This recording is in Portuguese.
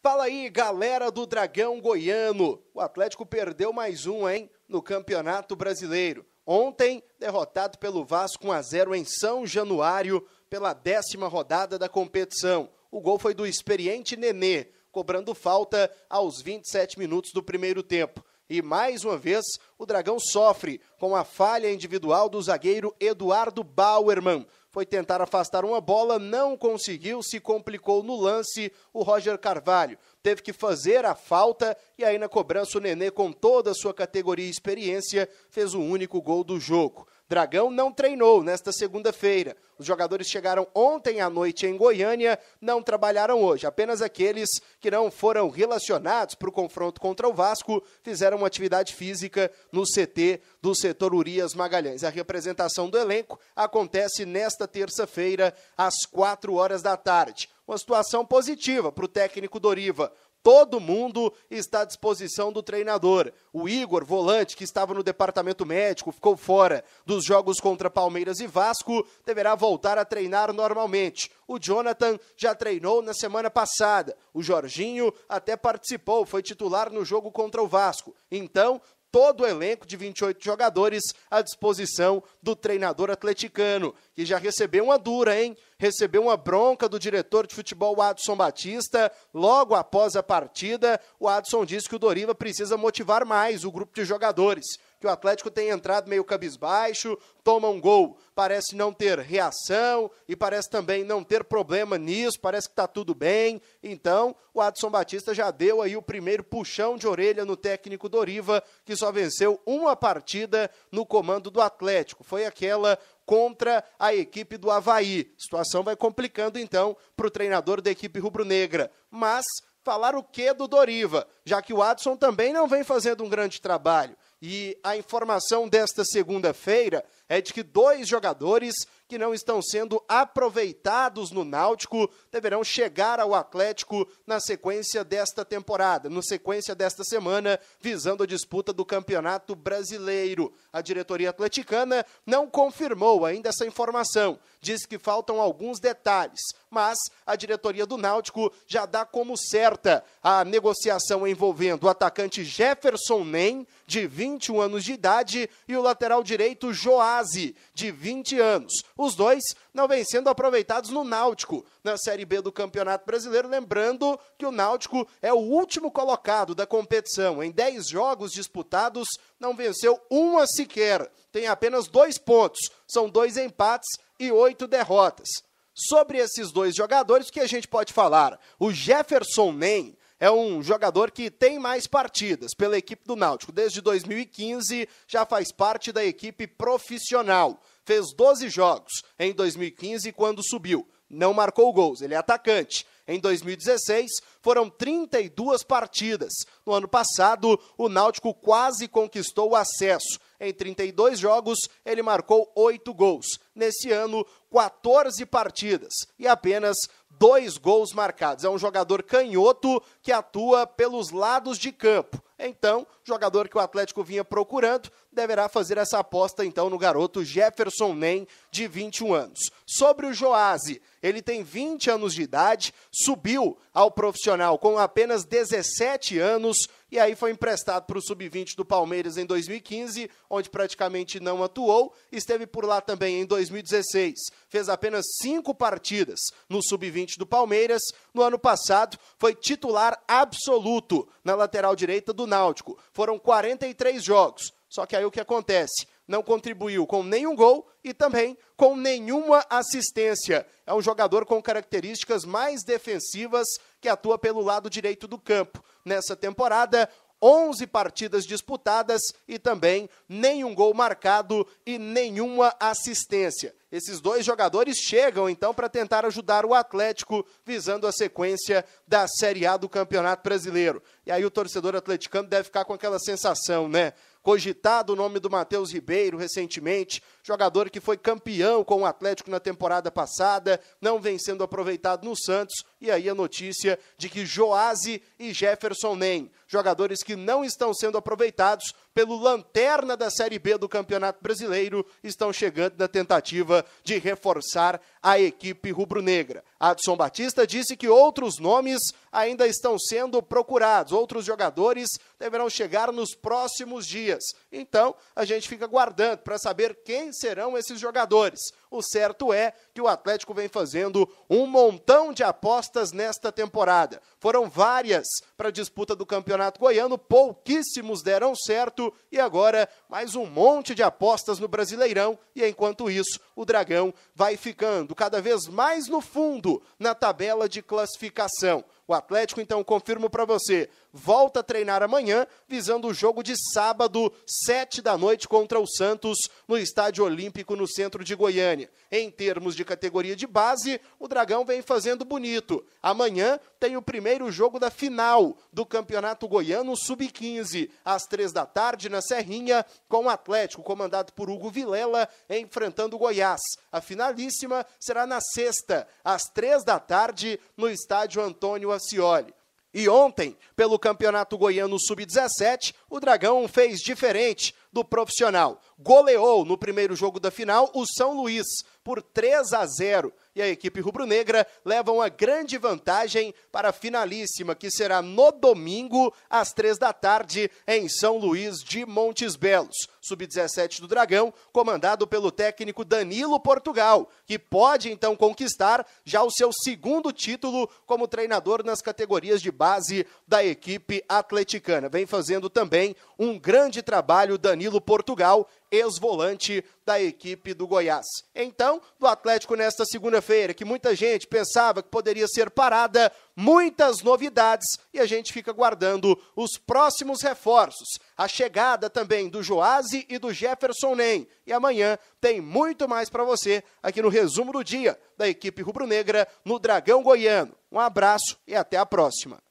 Fala aí, galera do Dragão Goiano. O Atlético perdeu mais um, hein, no Campeonato Brasileiro. Ontem, derrotado pelo Vasco 1 a 0 em São Januário pela décima rodada da competição. O gol foi do experiente Nenê, cobrando falta aos 27 minutos do primeiro tempo. E mais uma vez, o Dragão sofre com a falha individual do zagueiro Eduardo Bauerman, foi tentar afastar uma bola, não conseguiu, se complicou no lance o Roger Carvalho. Teve que fazer a falta e aí na cobrança o Nenê, com toda a sua categoria e experiência, fez o único gol do jogo. Dragão não treinou nesta segunda-feira. Os jogadores chegaram ontem à noite em Goiânia, não trabalharam hoje. Apenas aqueles que não foram relacionados para o confronto contra o Vasco fizeram uma atividade física no CT do setor Urias Magalhães. A representação do elenco acontece nesta terça-feira, às quatro horas da tarde. Uma situação positiva para o técnico Doriva todo mundo está à disposição do treinador. O Igor, volante, que estava no departamento médico, ficou fora dos jogos contra Palmeiras e Vasco, deverá voltar a treinar normalmente. O Jonathan já treinou na semana passada. O Jorginho até participou, foi titular no jogo contra o Vasco. Então, todo o elenco de 28 jogadores à disposição do treinador atleticano, que já recebeu uma dura, hein? recebeu uma bronca do diretor de futebol Adson Batista logo após a partida. O Adson disse que o Doriva precisa motivar mais o grupo de jogadores que o Atlético tem entrado meio cabisbaixo, toma um gol, parece não ter reação e parece também não ter problema nisso, parece que está tudo bem. Então, o Adson Batista já deu aí o primeiro puxão de orelha no técnico Doriva, que só venceu uma partida no comando do Atlético. Foi aquela contra a equipe do Havaí. A situação vai complicando então para o treinador da equipe rubro-negra. Mas falar o que do Doriva, já que o Adson também não vem fazendo um grande trabalho. E a informação desta segunda-feira é de que dois jogadores que não estão sendo aproveitados no Náutico deverão chegar ao Atlético na sequência desta temporada, na sequência desta semana, visando a disputa do Campeonato Brasileiro. A diretoria atleticana não confirmou ainda essa informação, diz que faltam alguns detalhes, mas a diretoria do Náutico já dá como certa a negociação envolvendo o atacante Jefferson Nem, de 21 anos de idade, e o lateral direito Joazi, de 20 anos. Os dois não vêm sendo aproveitados no Náutico, na Série B do Campeonato Brasileiro. Lembrando que o Náutico é o último colocado da competição. Em 10 jogos disputados, não venceu uma sequer. Tem apenas dois pontos. São dois empates e oito derrotas. Sobre esses dois jogadores, o que a gente pode falar? O Jefferson Nem é um jogador que tem mais partidas pela equipe do Náutico. Desde 2015 já faz parte da equipe profissional fez 12 jogos em 2015 quando subiu. Não marcou gols, ele é atacante. Em 2016, foram 32 partidas. No ano passado, o Náutico quase conquistou o acesso. Em 32 jogos, ele marcou 8 gols. Nesse ano, 14 partidas e apenas dois gols marcados. É um jogador canhoto que atua pelos lados de campo. Então, jogador que o Atlético vinha procurando, deverá fazer essa aposta então no garoto Jefferson Nem, de 21 anos. Sobre o Joase, ele tem 20 anos de idade, subiu ao profissional com apenas 17 anos e aí foi emprestado para o sub-20 do Palmeiras em 2015, onde praticamente não atuou. Esteve por lá também em 2016, fez apenas cinco partidas no sub-20 do Palmeiras. No ano passado, foi titular absoluto na lateral direita do Náutico. Foram 43 jogos. Só que aí o que acontece? não contribuiu com nenhum gol e também com nenhuma assistência. É um jogador com características mais defensivas que atua pelo lado direito do campo. Nessa temporada, 11 partidas disputadas e também nenhum gol marcado e nenhuma assistência. Esses dois jogadores chegam então para tentar ajudar o Atlético visando a sequência da Série A do Campeonato Brasileiro. E aí o torcedor atleticano deve ficar com aquela sensação, né? cogitado o nome do Matheus Ribeiro recentemente, jogador que foi campeão com o Atlético na temporada passada, não vem sendo aproveitado no Santos. E aí a notícia de que Joase e Jefferson Nem, jogadores que não estão sendo aproveitados, pelo lanterna da Série B do Campeonato Brasileiro, estão chegando na tentativa de reforçar a equipe rubro-negra. Adson Batista disse que outros nomes ainda estão sendo procurados, outros jogadores deverão chegar nos próximos dias. Então, a gente fica aguardando para saber quem serão esses jogadores. O certo é que o Atlético vem fazendo um montão de apostas nesta temporada. Foram várias para a disputa do Campeonato Goiano, pouquíssimos deram certo e agora mais um monte de apostas no Brasileirão. E enquanto isso, o Dragão vai ficando cada vez mais no fundo na tabela de classificação. O Atlético, então, confirmo para você, volta a treinar amanhã, visando o jogo de sábado, 7 da noite, contra o Santos, no Estádio Olímpico, no centro de Goiânia. Em termos de categoria de base, o Dragão vem fazendo bonito. Amanhã tem o primeiro jogo da final do Campeonato Goiano Sub-15, às 3 da tarde, na Serrinha, com o Atlético, comandado por Hugo Vilela, enfrentando o Goiás. A finalíssima será na sexta, às 3 da tarde, no Estádio Antônio Francioli. E ontem, pelo Campeonato Goiano Sub-17, o Dragão fez diferente do profissional. Goleou no primeiro jogo da final o São Luís por 3 a 0. E a equipe rubro-negra leva uma grande vantagem para a finalíssima, que será no domingo, às três da tarde, em São Luís de Montes Belos sub-17 do Dragão, comandado pelo técnico Danilo Portugal, que pode então conquistar já o seu segundo título como treinador nas categorias de base da equipe atleticana. Vem fazendo também um grande trabalho Danilo Portugal, ex-volante da equipe do Goiás. Então, do Atlético nesta segunda-feira, que muita gente pensava que poderia ser parada, muitas novidades e a gente fica guardando os próximos reforços. A chegada também do Joase e do Jefferson Nem. E amanhã tem muito mais para você aqui no resumo do dia da equipe rubro-negra no Dragão Goiano. Um abraço e até a próxima.